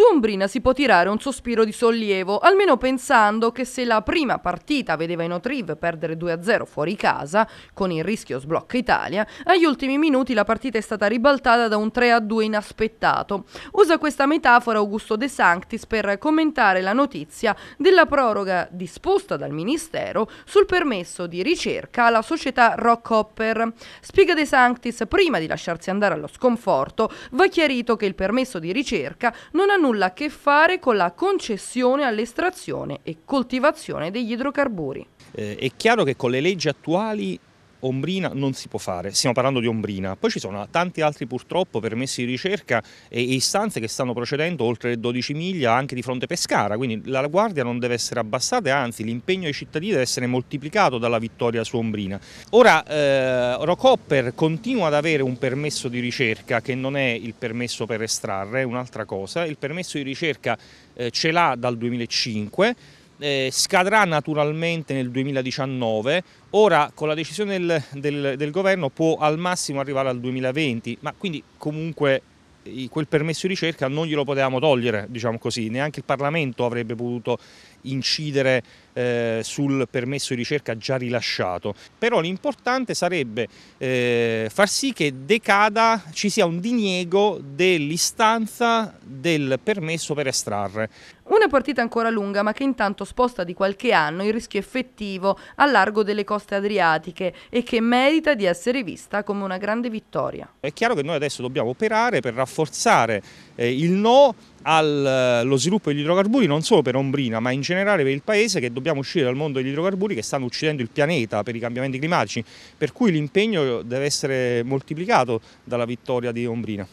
Su Ombrina si può tirare un sospiro di sollievo, almeno pensando che se la prima partita vedeva i Notriv perdere 2-0 fuori casa, con il rischio sblocca Italia, agli ultimi minuti la partita è stata ribaltata da un 3-2 inaspettato. Usa questa metafora Augusto De Sanctis per commentare la notizia della proroga disposta dal Ministero sul permesso di ricerca alla società Rockhopper. Spiega De Sanctis, prima di lasciarsi andare allo sconforto, va chiarito che il permesso di ricerca non annuncia nulla a che fare con la concessione all'estrazione e coltivazione degli idrocarburi. Eh, è chiaro che con le leggi attuali Ombrina non si può fare, stiamo parlando di Ombrina. Poi ci sono tanti altri purtroppo permessi di ricerca e, istanze che stanno procedendo oltre le 12 miglia anche di fronte Pescara, quindi la guardia non deve essere abbassata, anzi l'impegno dei cittadini deve essere moltiplicato dalla vittoria su Ombrina. Ora eh, Rocopper continua ad avere un permesso di ricerca che non è il permesso per estrarre, è un'altra cosa, il permesso di ricerca eh, ce l'ha dal 2005 eh, scadrà naturalmente nel 2019, ora con la decisione del, del, del governo può al massimo arrivare al 2020, ma quindi comunque eh, quel permesso di ricerca non glielo potevamo togliere, diciamo così, neanche il Parlamento avrebbe potuto incidere eh, sul permesso di ricerca già rilasciato, però l'importante sarebbe eh, far sì che decada, ci sia un diniego dell'istanza del permesso per estrarre. Una partita ancora lunga ma che intanto sposta di qualche anno il rischio effettivo a largo delle coste adriatiche e che merita di essere vista come una grande vittoria. È chiaro che noi adesso dobbiamo operare per rafforzare eh, il no allo eh, sviluppo degli idrocarburi non solo per Ombrina ma in generale per il Paese che dobbiamo uscire dal mondo degli idrocarburi che stanno uccidendo il pianeta per i cambiamenti climatici per cui l'impegno deve essere moltiplicato dalla vittoria di Ombrina.